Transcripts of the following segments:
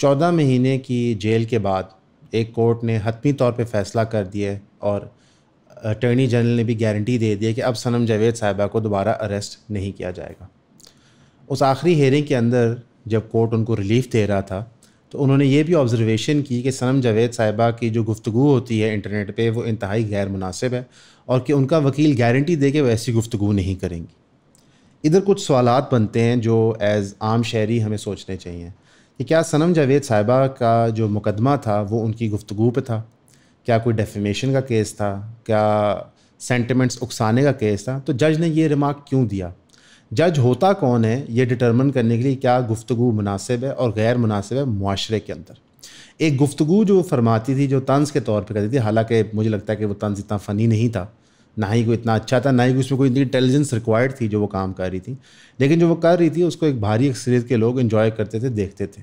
चौदह महीने की जेल के बाद एक कोर्ट ने हतमी तौर पे फैसला कर दिया और अटर्नी जनरल ने भी गारंटी दे दी कि अब सनम जावेद साहिबा को दोबारा अरेस्ट नहीं किया जाएगा उस आखिरी हेयरिंग के अंदर जब कोर्ट उनको रिलीफ दे रहा था तो उन्होंने ये भी ऑब्जर्वेशन की कि सनम जावेद साहिबा की जो गुफ्तु होती है इंटरनेट पर वो इंतहाई गैर मुनासिब है और कि उनका वकील गारंटी दे के वो ऐसी गुफ्तु नहीं करेंगी इधर कुछ सवाल बनते हैं जो एज़ आम शहरी हमें सोचने चाहिए कि क्या सनम जावेद साहिबा का जो मुकदमा था वो उनकी गुफ्तु पर था क्या कोई डेफिमेशन का केस था क्या सेंटिमेंट्स उकसाने का केस था तो जज ने ये रिमार्क क्यों दिया जज होता कौन है ये डिटर्मन करने के लिए क्या गुफ्तु मुनासिब है और गैर मुनासिब है माशरे के अंदर एक गुफ्तु जो फरमाती थी जो तंज के तौर पर करती थी हालांकि मुझे लगता है कि वो तंज इतना फ़नी नहीं था ना ही कोई इतना अच्छा था ना ही उसमें कोई इतनी इंटेलिजेंस रिक्वायर्ड थी जो वो काम कर रही थी लेकिन जो वो कर रही थी उसको एक भारी अक्सरियत के लोग इन्जॉय करते थे देखते थे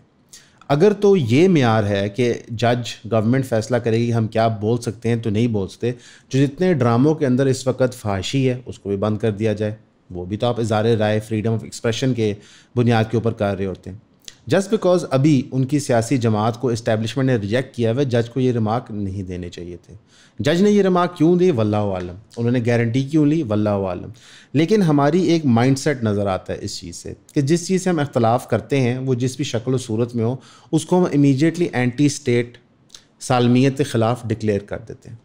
अगर तो ये मैार है कि जज गवर्नमेंट फैसला करेगी हम क्या बोल सकते हैं तो नहीं बोल सकते जो जितने ड्रामों के अंदर इस वक्त फाशी है उसको भी बंद कर दिया जाए वो भी तो आप इज़ार राय फ्रीडम ऑफ एक्सप्रेशन के बुनियाद के ऊपर कर रहे होते हैं जस्ट बिकॉज अभी उनकी सियासी जमात को इस्टेबलिशमेंट ने रिजेक्ट किया हुआ जज को ये रिमार्क नहीं देने चाहिए थे जज ने ये रिमार्क क्यों दी वल्लाम आलम उन्होंने गारंटी क्यों ली वल्लाम आलम लेकिन हमारी एक माइंड सेट नज़र आता है इस चीज़ से कि जिस चीज़ से हम अख्तलाफ करते हैं वो जिस भी शक्ल सूरत में हो उसको हम इमीजिएटली एंटी स्टेट सालमियत के ख़िलाफ़ डिक्लेयर कर देते हैं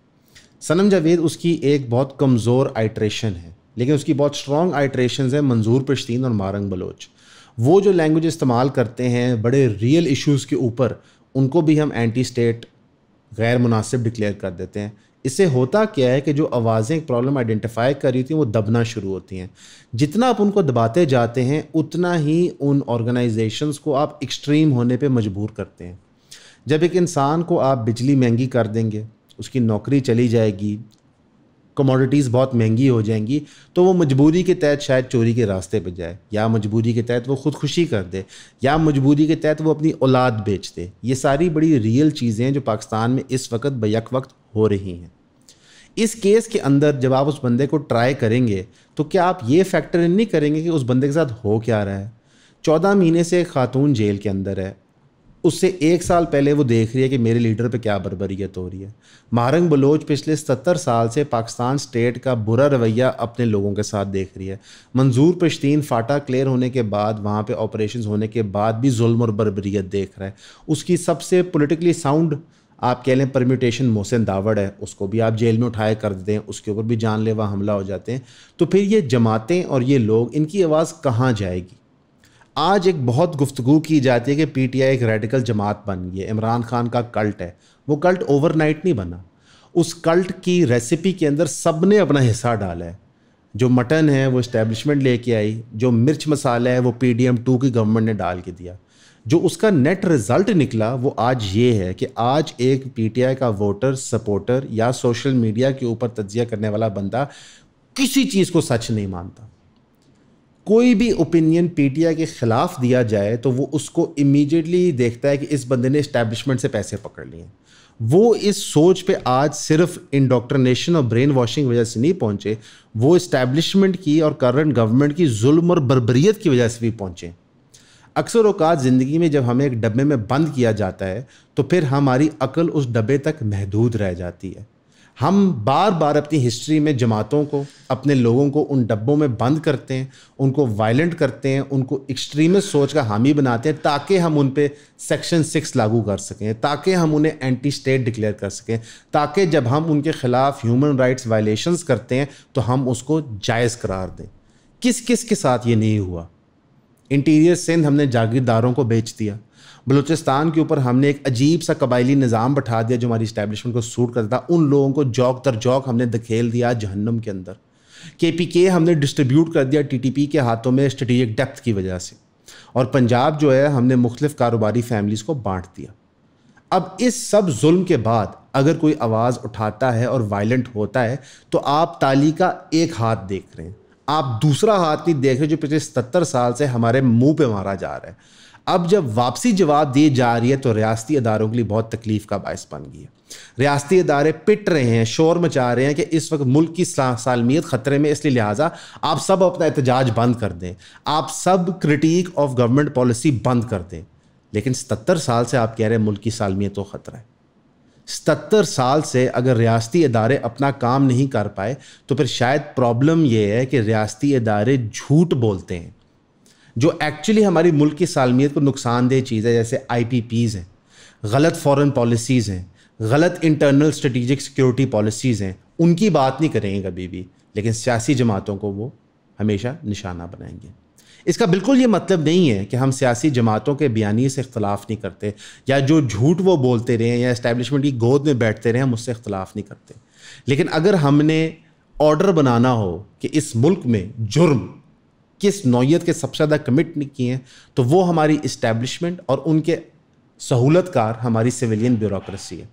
सनम जावेद उसकी एक बहुत कमज़ोर आइट्रेशन है लेकिन उसकी बहुत स्ट्रॉन्ग आइट्रेशन है मंजूर पश्तीन और मारंग बलोच वो जो लैंग्वेज इस्तेमाल करते हैं बड़े रियल इश्यूज़ के ऊपर उनको भी हम एंटी स्टेट गैर मुनासिब डिक्लेयर कर देते हैं इससे होता क्या है कि जो आवाज़ें प्रॉब्लम आइडेंटिफाई कर रही होती हैं वो दबना शुरू होती हैं जितना आप उनको दबाते जाते हैं उतना ही उन ऑर्गेनाइजेशंस को आप एक्सट्रीम होने पे मजबूर करते हैं जब एक इंसान को आप बिजली महंगी कर देंगे उसकी नौकरी चली जाएगी कमोडिटीज़ बहुत महंगी हो जाएंगी तो वो मजबूरी के तहत शायद चोरी के रास्ते पर जाए या मजबूरी के तहत वो खुदकुशी कर दे या मजबूरी के तहत वो अपनी औलाद बेच दे ये सारी बड़ी रियल चीज़ें हैं जो पाकिस्तान में इस वक्त बैक वक्त हो रही हैं इस केस के अंदर जब आप उस बंदे को ट्राई करेंगे तो क्या आप ये फैक्टर इन नहीं करेंगे कि उस बंदे के साथ हो क्या रहा है चौदह महीने से एक खातून जेल के अंदर है उससे एक साल पहले वो देख रही है कि मेरे लीडर पे क्या बरबरीत हो रही है मारंग बलोच पिछले सत्तर साल से पाकिस्तान स्टेट का बुरा रवैया अपने लोगों के साथ देख रही है मंजूर पश्तीन फाटा क्लियर होने के बाद वहाँ पे ऑपरेशन होने के बाद भी जुल्म और बरबरीत देख रहा है उसकी सबसे पोलिटिकली साउंड आप कह लें परम्यूटेशन मोहसिन दावड़ है उसको भी आप जेल में उठाए कर दें उसके ऊपर भी जानलेवा हमला हो जाते हैं तो फिर ये जमातें और ये लोग इनकी आवाज़ कहाँ जाएगी आज एक बहुत गुफ्तु की जाती है कि पीटीआई एक रेडिकल जमात बन गई है इमरान खान का कल्ट है वो कल्ट ओवरनाइट नहीं बना उस कल्ट की रेसिपी के अंदर सब ने अपना हिस्सा डाला है जो मटन है वो इस्टेब्लिशमेंट लेके आई जो मिर्च मसाला है वो पी डी टू की गवर्नमेंट ने डाल के दिया जो उसका नेट रिज़ल्ट निकला वो आज ये है कि आज एक पी का वोटर सपोर्टर या सोशल मीडिया के ऊपर तजिया करने वाला बंदा किसी चीज़ को सच नहीं मानता कोई भी ओपिनियन पीटीआई के खिलाफ दिया जाए तो वो उसको इमीडिएटली देखता है कि इस बंदे ने इस्टेब्लिशमेंट से पैसे पकड़ लिए वो इस सोच पे आज सिर्फ इंडोक्ट्रनेशन और ब्रेन वॉशिंग वजह से नहीं पहुंचे वो इस्टेब्लिशमेंट की और करंट गवर्नमेंट की जुल्म और बरबरीत की वजह से भी पहुंचे अक्सर अवकात ज़िंदगी में जब हमें एक डब्बे में बंद किया जाता है तो फिर हमारी अकल उस डब्बे तक महदूद रह जाती है हम बार बार अपनी हिस्ट्री में जमातों को अपने लोगों को उन डब्बों में बंद करते हैं उनको वायलेंट करते हैं उनको एक्सट्रीमिस्ट सोच का हामी बनाते हैं ताकि हम उन पर सेक्शन सिक्स लागू कर सकें ताकि हम उन्हें एंटी स्टेट डिक्लेयर कर सकें ताकि जब हम उनके ख़िलाफ़ ह्यूमन राइट्स वायलेशंस करते हैं तो हम उसको जायज़ करार दें किस किस के साथ ये नहीं हुआ इंटीरियर सिंध हमने जागीरदारों को बेच दिया बलूचिस्तान के ऊपर हमने एक अजीब सा कबायली निज़ाम बैठा दिया जो हमारी इस्टेबलिशमेंट को सूट करता उन लोगों को जौक तर जौक हमने धकेल दिया जहन्नम के अंदर के पी के हमने डिस्ट्रीब्यूट कर दिया टी टी पी के हाथों में स्ट्रेटिजिक डेप्थ की वजह से और पंजाब जो है हमने मुख्तफ कारोबारी फैमिलीज़ को बांट दिया अब इस सब जुल्म के बाद अगर कोई आवाज़ उठाता है और वायलेंट होता है तो आप ताली का एक हाथ देख रहे हैं आप दूसरा हाथ नहीं देख रहे जो पिछले सत्तर साल से हमारे मुंह पे मारा जा रहा है अब जब वापसी जवाब दी जा रही है तो रियाती अदारों के लिए बहुत तकलीफ का बायस बन गई है रियासती अदारे पिट रहे हैं शोर मचा रहे हैं कि इस वक्त मुल्क की सालमियत ख़तरे में इसलिए लिहाजा आप सब अपना एहतजाज बंद कर दें आप सब क्रिटिक ऑफ गवर्नमेंट पॉलिसी बंद कर दें लेकिन सतर साल से आप कह रहे हैं मुल्क की सालमियत तो ख़तरा है सतर साल से अगर रियासती इदारे अपना काम नहीं कर पाए तो फिर शायद प्रॉब्लम यह है कि रियाती इदारे झूठ बोलते हैं जो एक्चुअली हमारी मुल्क की सालमियत को नुकसानदेह चीज़ है जैसे आई हैं गलत फ़ॉरन पॉलिसीज़ हैं गलत इंटरनल स्ट्रेटिजिक सिक्योरिटी पॉलिसीज़ हैं उनकी बात नहीं करेंगे कभी भी लेकिन सियासी जमातों को वो हमेशा निशाना बनाएंगे इसका बिल्कुल ये मतलब नहीं है कि हम सियासी जमातों के बयानी से इख्तलाफ नहीं करते या जो झूठ वो बोलते रहें या इस्टेबलिशमेंट की गोद में बैठते रहें हम उससे इख्तलाफ नहीं करते लेकिन अगर हमने ऑर्डर बनाना हो कि इस मुल्क में जुर्म किस नौीयत के सबसे ज़्यादा कमिट किए हैं तो वो हमारी इस्टेब्लिशमेंट और उनके सहूलतकार हमारी सिविलियन ब्यूरोसी है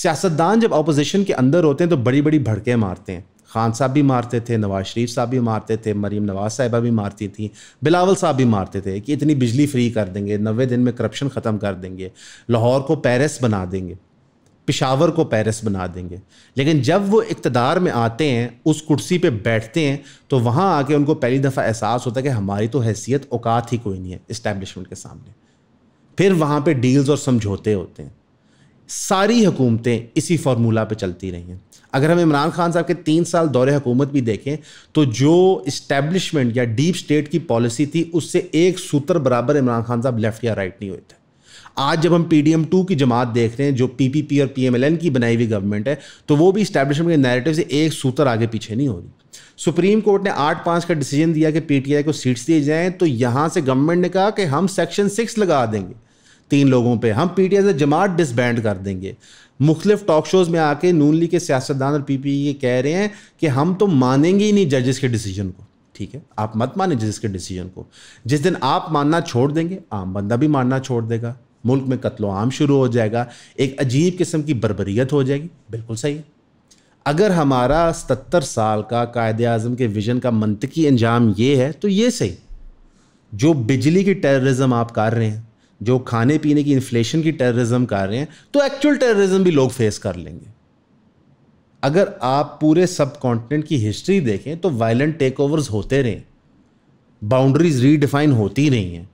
सियासतदान जब अपोजिशन के अंदर होते हैं तो बड़ी बड़ी भड़कें मारते हैं खान साहब भी मारते थे नवाज शरीफ साहब भी मारते थे मरीम नवाज साहिबा भी मारती थी बिलावल साहब भी मारते थे कि इतनी बिजली फ्री कर देंगे नबे दिन में करप्शन ख़त्म कर देंगे लाहौर को पेरिस बना देंगे पिशावर को पेरिस बना देंगे लेकिन जब वो इकतदार में आते हैं उस कुर्सी पे बैठते हैं तो वहाँ आके उनको पहली दफ़ा एहसास होता है कि हमारी तो हैसियत औकात ही कोई नहीं है इस्टेबलिशमेंट के सामने फिर वहाँ पे डील्स और समझौते होते हैं सारी हुकूमतें इसी फार्मूला पे चलती रही हैं अगर हम इमरान खान साहब के तीन साल दौरे हुकूमत भी देखें तो जो इस्टेबलिशमेंट या डीप स्टेट की पॉलिसी थी उससे एक सूत्र बराबर इमरान खान साहब लेफ़्ट या राइट नहीं हुए थे आज जब हम पी एम टू की जमात देख रहे हैं जो पी पी पी और पी एम एल एन की बनाई हुई गवर्नमेंट है तो वो भी स्टैब्लिशमेंट के नैरेटिव से एक सूत्र आगे पीछे नहीं हो रही सुप्रीम कोर्ट ने आठ पाँच का डिसीजन दिया कि पीटीआई को सीट्स दिए जाएँ तो यहाँ से गवर्नमेंट ने कहा कि हम सेक्शन सिक्स लगा देंगे तीन लोगों पे हम पीटीआई से जमात डिसबैंड कर देंगे मुख्तलिफ टॉक शोज़ में आके नून लीग के सियासतदान और पीपीई के e कह रहे हैं कि हम तो मानेंगे ही नहीं जजेस के डिसीजन को ठीक है आप मत माने जजेस के डिसीजन को जिस दिन आप मानना छोड़ देंगे आम बंदा भी मानना छोड़ देगा मुल्क में कत्लो आम शुरू हो जाएगा एक अजीब किस्म की बरबरीत हो जाएगी बिल्कुल सही है अगर हमारा सतर साल का कायद अजम के विजन का मनतकी अंजाम ये है तो ये सही जो बिजली की टेररिज्म आप कर रहे हैं जो खाने पीने की इन्फ्लेशन की टेररिज्म कर रहे हैं तो एक्चुअल टेररिज्म भी लोग फेस कर लेंगे अगर आप पूरे सब कॉन्टिनेंट की हिस्ट्री देखें तो वायलेंट टेक ओवर्स होते रहें बाउंड्रीज रीडिफाइन होती नहीं हैं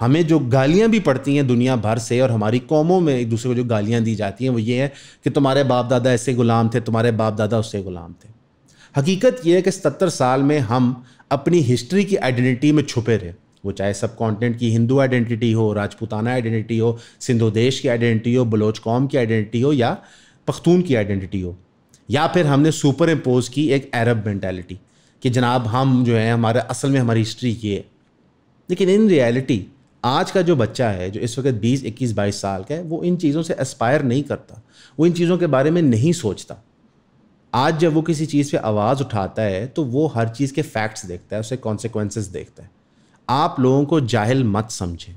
हमें जो गालियाँ भी पड़ती हैं दुनिया भर से और हमारी कौमों में एक दूसरे को जो गालियाँ दी जाती हैं वो ये है कि तुम्हारे बाप दादा ऐसे ग़ुलाम थे तुम्हारे बाप दादा उससे ग़ुलाम थे हकीकत यह है कि सत्तर साल में हम अपनी हिस्ट्री की आइडेंटिटी में छुपे रहे वो चाहे सब कॉन्टिनेंट की हिंदू आइडेंटिटी हो राजपूताना आइडेंटिटी हो सिंधु देश की आइडेंटिटी हो बलोच कौम की आइडेंटिटी हो या पख्तून की आइडेंटिटी हो या फिर हमने सुपर इम्पोज की एक अरब मैंटेलिटी कि जनाब हम जो हैं हमारे असल में हमारी हिस्ट्री ये है लेकिन इन रियलिटी आज का जो बच्चा है जो इस वक्त 20, 21, 22 साल का है वो इन चीज़ों से एस्पायर नहीं करता वो इन चीज़ों के बारे में नहीं सोचता आज जब वो किसी चीज़ पे आवाज़ उठाता है तो वो हर चीज़ के फैक्ट्स देखता है उसे कॉन्सिक्वेंसेस देखता है आप लोगों को जाहिल मत समझें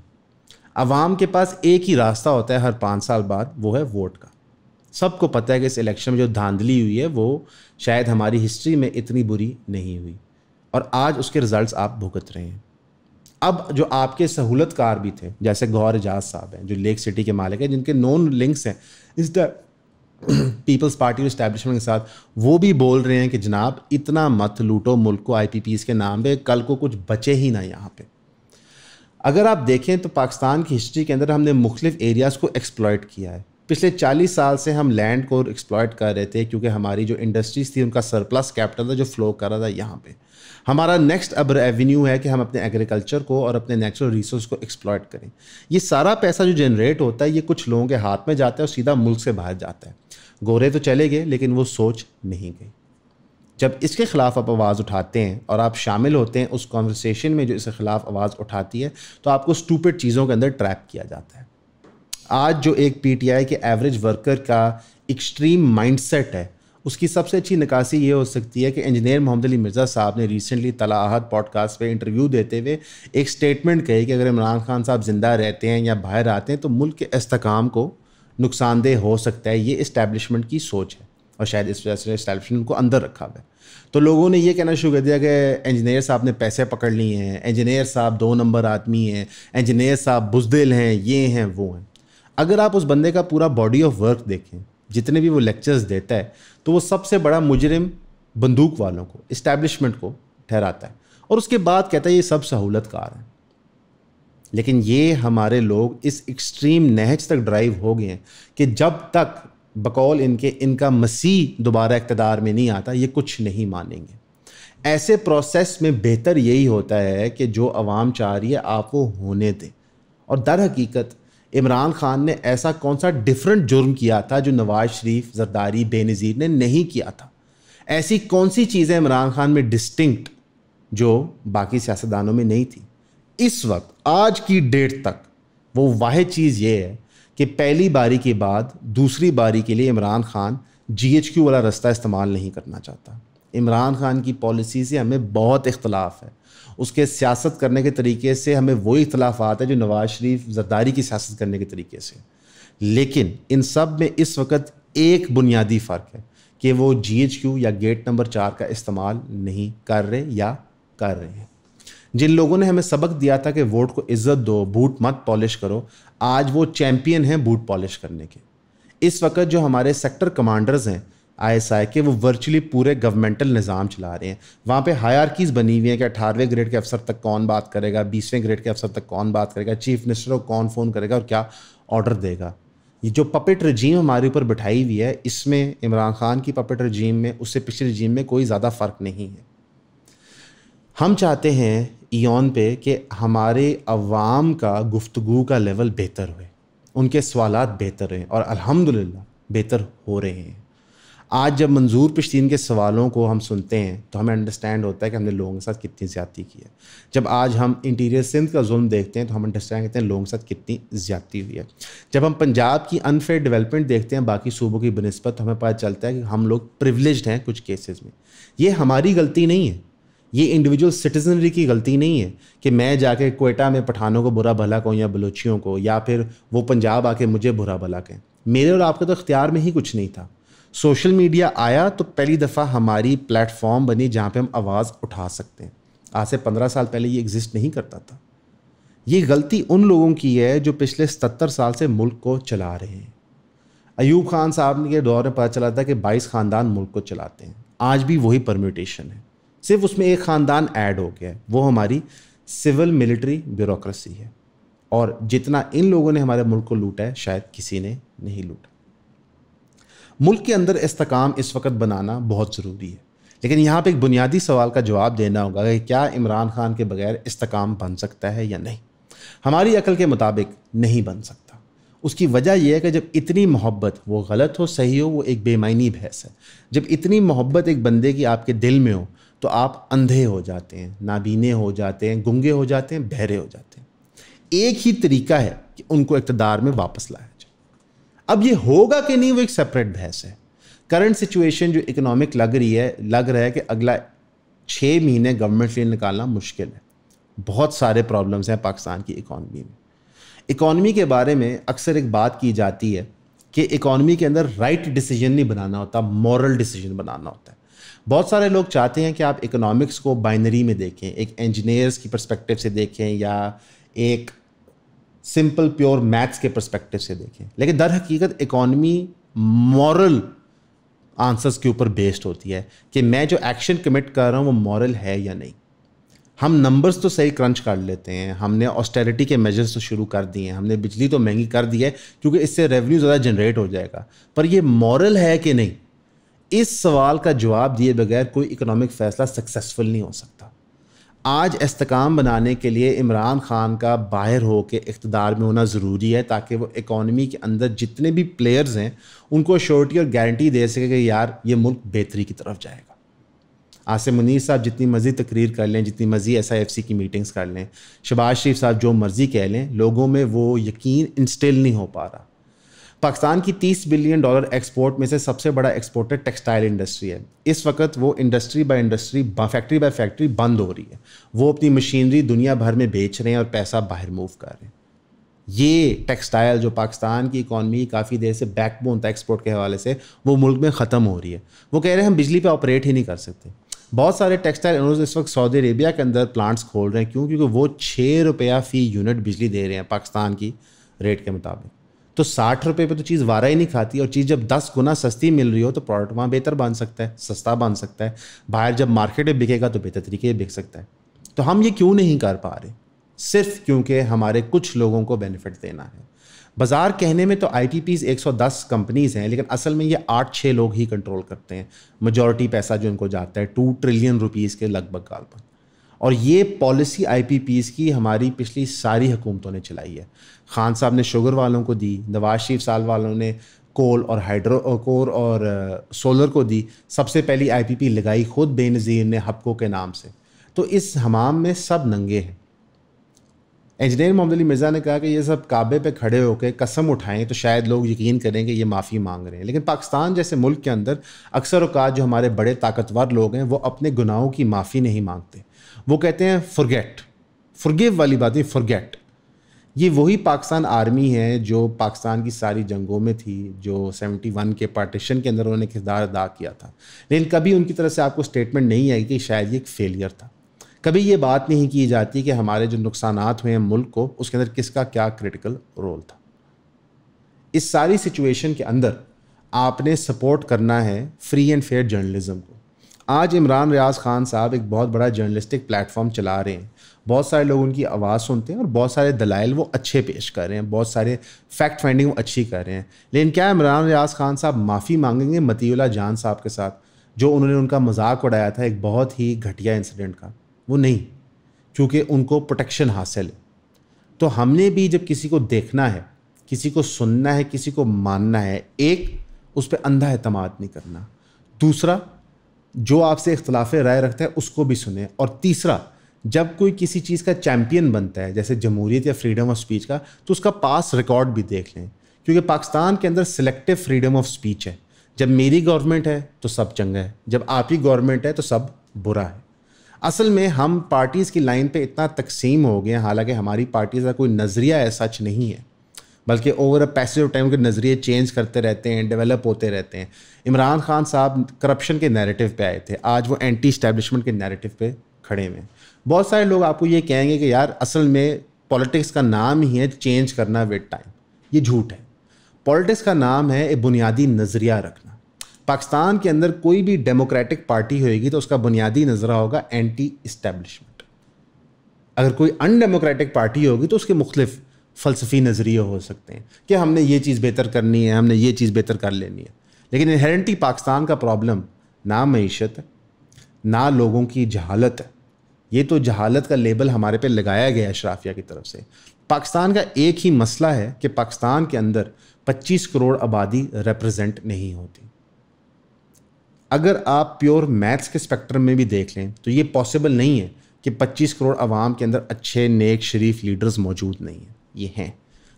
आवाम के पास एक ही रास्ता होता है हर पाँच साल बाद वो है वोट का सबको पता है कि इस इलेक्शन में जो धांधली हुई है वो शायद हमारी हिस्ट्री में इतनी बुरी नहीं हुई और आज उसके रिज़ल्ट आप भुगत रहे हैं अब जो आपके सहूलतकार भी थे जैसे गौर एजाज साहब हैं जो लेक सिटी के मालिक हैं जिनके नॉन लिंक्स हैं इस पीपल्स पार्टी इस्टेब्लिशमेंट के साथ वो भी बोल रहे हैं कि जनाब इतना मत लूटो मुल्क को पी के नाम पे कल को कुछ बचे ही ना यहाँ पे अगर आप देखें तो पाकिस्तान की हिस्ट्री के अंदर हमने मुख्तफ एरियाज़ को एक्सप्लॉयट किया है पिछले 40 साल से हम लैंड को एक्सप्लॉयट कर रहे थे क्योंकि हमारी जो इंडस्ट्रीज थी उनका सरप्लस कैपिटल था जो फ्लो कर रहा था यहाँ पे हमारा नेक्स्ट अब रेवेन्यू है कि हम अपने एग्रीकल्चर को और अपने नेचुरल रिसोर्स को एक्सप्लॉयट करें ये सारा पैसा जो जनरेट होता है ये कुछ लोगों के हाथ में जाता है और सीधा मुल्क से बाहर जाता है गोरे तो चले गए लेकिन वो सोच नहीं गई जब इसके ख़िलाफ़ आप आवाज़ उठाते हैं और आप शामिल होते हैं उस कॉन्वर्सेशन में जो इसके ख़िलाफ़ आवाज़ उठाती है तो आपको स्टूपिड चीज़ों के अंदर ट्रैप किया जाता है आज जो एक पीटीआई के एवरेज वर्कर का एक्सट्रीम माइंडसेट है उसकी सबसे अच्छी निकासी ये हो सकती है कि इंजीनियर मोहम्मद अली मिर्ज़ा साहब ने रिसेंटली तलाहत पॉडकास्ट पे इंटरव्यू देते हुए एक स्टेटमेंट कही कि अगर इमरान खान साहब ज़िंदा रहते हैं या बाहर आते हैं तो मुल्क के इसकाम को नुकसानदेह हो सकता है ये इस्टेब्लिशमेंट की सोच है और शायद इस वजह से इस्टेब्लिशमेंट को अंदर रखा हुआ है तो लोगों ने ये कहना शुरू कर दिया कि इंजीनियर साहब ने पैसे पकड़ लिए हैं इंजीनियर साहब दो नंबर आदमी हैं इंजीनियर साहब बुजदिल हैं ये हैं वो हैं अगर आप उस बंदे का पूरा बॉडी ऑफ वर्क देखें जितने भी वो लेक्चर्स देता है तो वो सबसे बड़ा मुजरिम बंदूक वालों को इस्टेब्लिशमेंट को ठहराता है और उसके बाद कहता है ये सब सहूलतकार हैं लेकिन ये हमारे लोग इस एक्सट्रीम नहज तक ड्राइव हो गए हैं कि जब तक बकौल इनके इनका मसीह दोबारा इकतदार में नहीं आता ये कुछ नहीं मानेंगे ऐसे प्रोसेस में बेहतर यही होता है कि जो आवाम चाह रही है आप वो होने दें और दर हकीकत इमरान खान ने ऐसा कौन सा डिफरेंट जुर्म किया था जो नवाज शरीफ जरदारी बेनज़ीर ने नहीं किया था ऐसी कौन सी चीज़ें इमरान खान में डिस्टिंक्ट जो बाकी सियासतदानों में नहीं थी इस वक्त आज की डेट तक वो वाद चीज़ ये है कि पहली बारी के बाद दूसरी बारी के लिए इमरान खान जी वाला रास्ता इस्तेमाल नहीं करना चाहता इमरान खान की पॉलिसी से हमें बहुत इख्तलाफ है उसके सियासत करने के तरीके से हमें वही इख्तलाफात है जो नवाज शरीफ जरदारी की सियासत करने के तरीके से लेकिन इन सब में इस वक्त एक बुनियादी फ़र्क है कि वो जी एच क्यू या गेट नंबर चार का इस्तेमाल नहीं कर रहे या कर रहे हैं जिन लोगों ने हमें सबक दिया था कि वोट को इज्जत दो बूट मत पॉलिश करो आज वो चैम्पियन हैं बूट पॉलिश करने के इस वक्त जो हमारे सेक्टर कमांडर्स हैं आईएसआई के वो वर्चुअली पूरे गवर्नमेंटल निज़ाम चला रहे हैं वहाँ पे हायरकीज़ बनी हुई हैं कि अठारहवें ग्रेड के अफसर तक कौन बात करेगा बीसवें ग्रेड के अफसर तक कौन बात करेगा चीफ मिनिस्टर को कौन फ़ोन करेगा और क्या ऑर्डर देगा ये जो पपेट रजीम हमारे ऊपर बिठाई हुई है इसमें इमरान खान की पपेट रजीम में उससे पिछले रजीम में कोई ज़्यादा फ़र्क नहीं है हम चाहते हैं ईन e पे कि हमारे अवाम का गुफ्तु का लेवल बेहतर हुए उनके सवाल बेहतर हैं और अलहमदिल्ला बेहतर हो रहे हैं आज जब मंजूर पश्तीन के सवालों को हम सुनते हैं तो हमें अंडरस्टैंड होता है कि हमने लोगों के साथ कितनी ज़्यादती की है जब आज हम इंटीरियर सिंध का जुल्म देखते हैं तो हम अंडरस्टैंड करते हैं लोगों के साथ कितनी ज़्यादती हुई है जब हम पंजाब की अनफेयर डेवलपमेंट देखते हैं बाकी सूबों की बनस्बत तो हमें पता चलता है कि हम लोग प्रिवलिज हैं कुछ केसेज़ में ये हमारी गलती नहीं है ये इंडिविजुअल सिटीजनरी की गलती नहीं है कि मैं जाके कोयटा में पठानों को बुरा भला कहूँ या बलूचियों को या फिर वो पंजाब आके मुझे बुरा भला कहें मेरे और आपके तो अख्तियार में ही कुछ नहीं था सोशल मीडिया आया तो पहली दफ़ा हमारी प्लेटफॉर्म बनी जहाँ पे हम आवाज़ उठा सकते हैं आज से पंद्रह साल पहले ये एग्जिस्ट नहीं करता था ये गलती उन लोगों की है जो पिछले सत्तर साल से मुल्क को चला रहे हैं अयूब खान साहब के दौर में पता चला था कि बाईस ख़ानदान मुल्क को चलाते हैं आज भी वही परम्यूटेशन है सिर्फ उसमें एक ख़ानदान ऐड हो गया है वो हमारी सिविल मिलिट्री ब्यूरोक्रेसी है और जितना इन लोगों ने हमारे मुल्क को लूटा है शायद किसी ने नहीं लूटा मुल्क के अंदर इस्तकाम इस वक्त बनाना बहुत ज़रूरी है लेकिन यहाँ पे एक बुनियादी सवाल का जवाब देना होगा कि क्या इमरान खान के बगैर इसकाम बन सकता है या नहीं हमारी अकल के मुताबिक नहीं बन सकता उसकी वजह यह है कि जब इतनी मोहब्बत वो गलत हो सही हो वो एक बेमानी बहस है जब इतनी मोहब्बत एक बंदे की आपके दिल में हो तो आप अंधे हो जाते हैं नाबीने हो जाते हैं गुंगे हो जाते हैं बहरे हो जाते हैं एक ही तरीका है कि उनको इकतदार में वापस लाया अब ये होगा कि नहीं वो एक सेपरेट बहस है करंट सिचुएशन जो इकोनॉमिक लग रही है लग रहा है कि अगला छः महीने गवर्नमेंट लिए निकालना मुश्किल है बहुत सारे प्रॉब्लम्स हैं पाकिस्तान की इकॉनमी में इकॉनमी के बारे में अक्सर एक बात की जाती है कि इकॉनमी के अंदर राइट डिसीजन नहीं बनाना होता मॉरल डिसीजन बनाना होता है बहुत सारे लोग चाहते हैं कि आप इकोनॉमिक्स को बाइनरी में देखें एक इंजीनियर्स की परस्पेक्टिव से देखें या एक सिंपल प्योर मैथ्स के परस्पेक्टिव से देखें लेकिन दर हकीकत इकॉनमी मॉरल आंसर्स के ऊपर बेस्ड होती है कि मैं जो एक्शन कमिट कर रहा हूँ वो मॉरल है या नहीं हम नंबर्स तो सही क्रंच कर लेते हैं हमने ऑस्टेरिटी के मेजर्स तो शुरू कर दिए हैं हमने बिजली तो महंगी कर दी है क्योंकि इससे रेवेन्यू ज़्यादा जनरेट हो जाएगा पर ये मॉरल है कि नहीं इस सवाल का जवाब दिए बगैर कोई इकोनॉमिक फ़ैसला सक्सेसफुल नहीं हो सकता आज इसकाम बनाने के लिए इमरान ख़ान का बाहर हो के इकतदार में होना ज़रूरी है ताकि वो इकानमी के अंदर जितने भी प्लेयर्स हैं उनको श्योरिटी और गारंटी दे सके कि यार ये मुल्क बेहतरी की तरफ जाएगा आसिम मुनीर साहब जितनी मर्ज़ी तकरीर कर लें जितनी मर्ज़ी एस आई एफ सी की मीटिंग्स कर लें शबाज शरीफ साहब जो मर्ज़ी कह लें लोगों में वो यकीन इंस्टेल नहीं हो पा रहा पाकिस्तान की 30 बिलियन डॉलर एक्सपोर्ट में से सबसे बड़ा एक्सपोर्टर टेक्सटाइल इंडस्ट्री है इस वक्त वो industry by industry factory by factory बंद हो रही है वो अपनी मशीनरी दुनिया भर में बेच रहे हैं और पैसा बाहर मूव कर रहे हैं ये टेक्सटाइल जो पाकिस्तान की इकानमी काफ़ी देर से बैकबोन था एक्सपोर्ट के हवाले से वो मुल्क में ख़त्म हो रही है वो कह रहे हैं हम बिजली पे ऑपरेट ही नहीं कर सकते बहुत सारे टेक्सटाइल ओनर्स इस वक्त सऊदी अरेबिया के अंदर प्लांट्स खोल रहे हैं क्यों क्योंकि वो छः रुपया फ़ी यूनिट बिजली दे रहे हैं पाकिस्तान की रेट के मुताबिक तो साठ रुपये पर तो चीज़ वारा ही नहीं खाती और चीज़ जब दस गुना सस्ती मिल रही हो तो प्रोडक्ट वहाँ बेहतर बन सकता है सस्ता बन सकता है बाहर जब मार्केट में बिकेगा तो बेहतर तरीके से बिक सकता है तो हम ये क्यों नहीं कर पा रहे सिर्फ क्योंकि हमारे कुछ लोगों को बेनिफिट देना है बाज़ार कहने में तो आई टी पीज़ एक सौ दस कंपनीज़ हैं लेकिन असल में ये आठ छः लोग ही कंट्रोल करते हैं मजॉरिटी पैसा जो इनको जाता है टू ट्रिलियन रुपीज़ के लगभग पर और ये पॉलिसी आईपीपीस की हमारी पिछली सारी हुकूमतों ने चलाई है खान साहब ने शुगर वालों को दी नवाज शरीफ साल वालों ने कोल और हाइड्रो कोर और सोलर को दी सबसे पहली आईपीपी लगाई खुद बेनज़ीर ने हबको के नाम से तो इस हमाम में सब नंगे हैं इंजीनियर मोहम्मद अली मिर्ज़ा ने कहा कि ये सब काबे पे खड़े होकर कसम उठाएं तो शायद लोग यकीन करें कि ये माफ़ी मांग रहे हैं लेकिन पाकिस्तान जैसे मुल्क के अंदर अक्सर अवकात जो हमारे बड़े ताकतवर लोग हैं वो अपने गुनाहों की माफ़ी नहीं मांगते वो कहते हैं फॉरगेट फॉरगिव वाली बात है फॉरगेट ये वही पाकिस्तान आर्मी है जो पाकिस्तान की सारी जंगों में थी जो 71 के पार्टीशन के अंदर उन्होंने किरदार अदा किया था लेकिन कभी उनकी तरफ से आपको स्टेटमेंट नहीं आई कि शायद ये एक फेलियर था कभी ये बात नहीं की जाती कि हमारे जो नुकसान हुए हैं मुल्क को उसके अंदर किसका क्या क्रिटिकल रोल था इस सारी सिचुएशन के अंदर आपने सपोर्ट करना है फ्री एंड फेयर जर्नलिज्म को आज इमरान रियाज खान साहब एक बहुत बड़ा जर्नलिस्टिक प्लेटफॉर्म चला रहे हैं बहुत सारे लोग उनकी आवाज़ सुनते हैं और बहुत सारे दलाइल वो अच्छे पेश कर रहे हैं बहुत सारे फैक्ट फाइंडिंग वो अच्छी कर रहे हैं लेकिन क्या इमरान रियाज खान साहब माफ़ी मांगेंगे मतीला जान साहब के साथ जो उन्होंने उनका मजाक उड़ाया था एक बहुत ही घटिया इंसिडेंट का वो नहीं क्योंकि उनको प्रोटेक्शन हासिल है तो हमने भी जब किसी को देखना है किसी को सुनना है किसी को मानना है एक उस पर अंधा अहतम नहीं करना दूसरा जो आपसे इख्तलाफ राय रखता है उसको भी सुने और तीसरा जब कोई किसी चीज़ का चैम्पियन बनता है जैसे जमहूरीत या फ्रीडम ऑफ स्पीच का तो उसका पास रिकॉर्ड भी देख लें क्योंकि पाकिस्तान के अंदर सिलेक्टिव फ्रीडम ऑफ स्पीच है जब मेरी गवर्नमेंट है तो सब चंगा है जब आपकी गवर्नमेंट है तो सब बुरा है असल में हम पार्टीज़ की लाइन पे इतना तकसीम हो गए हैं हालांकि हमारी पार्टीज़ का कोई नज़रिया ऐसा सच नहीं है बल्कि over a passage of time के नज़रिए चेंज करते रहते हैं डेवलप होते रहते हैं इमरान खान साहब करप्शन के नैरेटिव पे आए थे आज वो एंटी इस्टेबलिशमेंट के नैरेटिव पे खड़े हुए हैं बहुत सारे लोग आपको ये कहेंगे कि यार असल में पॉलिटिक्स का नाम ही है चेंज करना विद टाइम ये झूठ है पॉलिटिक्स का नाम है एक बुनियादी नज़रिया रखना पाकिस्तान के अंदर कोई भी डेमोक्रेटिक पार्टी होएगी तो उसका बुनियादी नजरा होगा एंटी इस्टेब्लिशमेंट अगर कोई अनडेमोक्रेटिक पार्टी होगी तो उसके मुख्तफ फ़लसफ़ी नज़रिए हो सकते हैं कि हमने ये चीज़ बेहतर करनी है हमने ये चीज़ बेहतर कर लेनी है लेकिन इनहेरेंटली पाकिस्तान का प्रॉब्लम ना मीशत ना लोगों की जहालत ये तो जहालत का लेबल हमारे पे लगाया गया अशराफिया की तरफ से पाकिस्तान का एक ही मसला है कि पाकिस्तान के अंदर 25 करोड़ आबादी रिप्रेजेंट नहीं होती अगर आप प्योर मैथ्स के स्पेक्ट्रम में भी देख लें तो ये पॉसिबल नहीं है कि 25 करोड़ आवाम के अंदर अच्छे नेक शरीफ लीडर्स मौजूद नहीं हैं ये हैं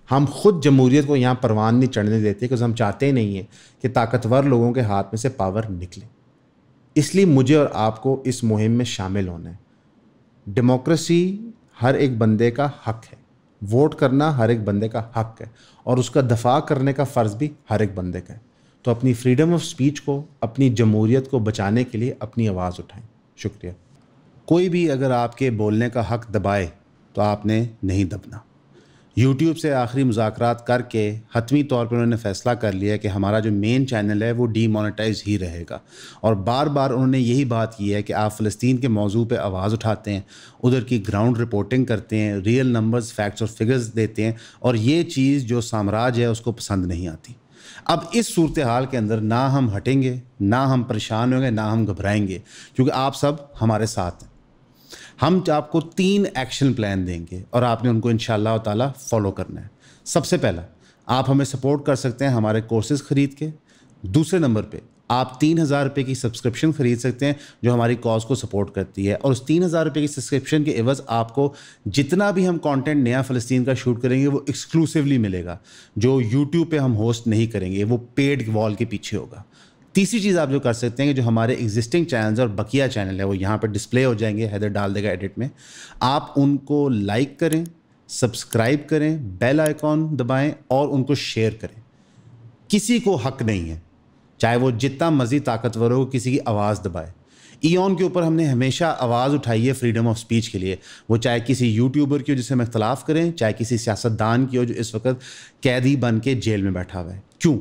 हम खुद जमूरीत को यहाँ परवान नहीं चढ़ने देते क्योंकि हम चाहते ही नहीं हैं कि ताकतवर लोगों के हाथ में से पावर निकले इसलिए मुझे और आपको इस मुहिम में शामिल होना है डेमोक्रेसी हर एक बंदे का हक है वोट करना हर एक बंदे का हक है और उसका दफा करने का फ़र्ज़ भी हर एक बंदे का है तो अपनी फ्रीडम ऑफ स्पीच को अपनी जमहूरीत को बचाने के लिए अपनी आवाज़ उठाएं शुक्रिया कोई भी अगर आपके बोलने का हक दबाए तो आपने नहीं दबना यूट्यूब से आखिरी मुजाकर करके हतमी तौर पर उन्होंने फ़ैसला कर लिया कि हमारा जो मेन चैनल है वो डीमोनेटाइज ही रहेगा और बार बार उन्होंने यही बात की है कि आप फ़लस्तीन के मौजू पर आवाज़ उठाते हैं उधर की ग्राउंड रिपोर्टिंग करते हैं रियल नंबर्स फैक्ट्स और फिगर्स देते हैं और ये चीज़ जो साम्राज्य है उसको पसंद नहीं आती अब इस सूरत हाल के अंदर ना हम हटेंगे ना हम परेशान होंगे ना हम घबराएंगे क्योंकि आप सब हमारे साथ हैं हम तो आपको तीन एक्शन प्लान देंगे और आपने उनको इन ताला फॉलो करना है सबसे पहला आप हमें सपोर्ट कर सकते हैं हमारे कोर्सेज ख़रीद के दूसरे नंबर पे आप तीन हज़ार रुपये की सब्सक्रिप्शन ख़रीद सकते हैं जो हमारी कॉज को सपोर्ट करती है और उस तीन हज़ार रुपये की सब्सक्रिप्शन के एवज़ आपको जितना भी हम कंटेंट नया फ़लस्तीन का शूट करेंगे वो एक्सक्लूसिवली मिलेगा जो यूट्यूब पे हम होस्ट नहीं करेंगे वो पेड वॉल के पीछे होगा तीसरी चीज़ आप जो कर सकते हैं कि जो हमारे एग्जिस्टिंग चैनल्स और बकिया चैनल है वो यहाँ पर डिस्प्ले हो जाएंगे हैदर डाल देगा एडिट में आप उनको लाइक करें सब्सक्राइब करें बेल आइकॉन दबाएं और उनको शेयर करें किसी को हक नहीं है चाहे वो जितना मर्जी ताकतवर हो किसी की आवाज़ दबाए ईन के ऊपर हमने हमेशा आवाज़ उठाई है फ्रीडम ऑफ स्पीच के लिए वो चाहे किसी यूट्यूबर की हो जिसे हम इख्तलाफ करें चाहे किसी सियासतदान की हो जो इस वक्त कैदी बन के जेल में बैठा हुआ है क्यों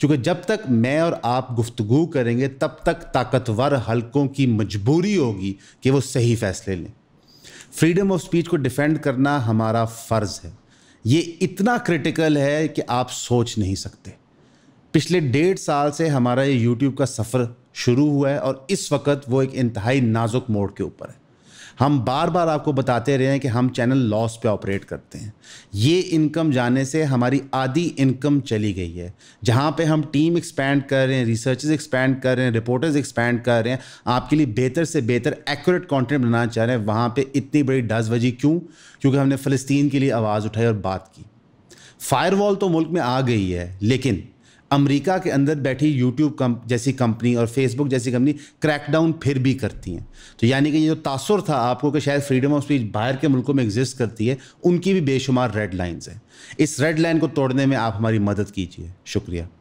क्योंकि जब तक मैं और आप गुफ्तगु करेंगे तब तक ताकतवर हलकों की मजबूरी होगी कि वो सही फैसले लें फ्रीडम ऑफ स्पीच को डिफेंड करना हमारा फ़र्ज़ है ये इतना क्रिटिकल है कि आप सोच नहीं सकते पिछले डेढ़ साल से हमारा ये यूट्यूब का सफ़र शुरू हुआ है और इस वक्त वो एक इंतहाई नाजुक मोड़ के ऊपर है हम बार बार आपको बताते रहे हैं कि हम चैनल लॉस पे ऑपरेट करते हैं ये इनकम जाने से हमारी आधी इनकम चली गई है जहाँ पे हम टीम एक्सपैंड कर रहे हैं रिसर्च एक्सपैंड कर रहे हैं रिपोर्टर्स एक्सपैंड कर रहे हैं आपके लिए बेहतर से बेहतर एक्यूरेट कॉन्टेंट बनाना चाह रहे हैं वहाँ पर इतनी बड़ी वजी क्यों क्योंकि हमने फ़लस्तीन के लिए आवाज़ उठाई और बात की फायरवॉल तो मुल्क में आ गई है लेकिन अमेरिका के अंदर बैठी यूट्यूब कम, जैसी कंपनी और फेसबुक जैसी कंपनी क्रैकडाउन फिर भी करती हैं तो यानी कि ये जो तासर था आपको कि शायद फ्रीडम ऑफ स्पीच बाहर के मुल्कों में एग्जिस्ट करती है उनकी भी बेशुमार रेड लाइन हैं इस रेड लाइन को तोड़ने में आप हमारी मदद कीजिए शुक्रिया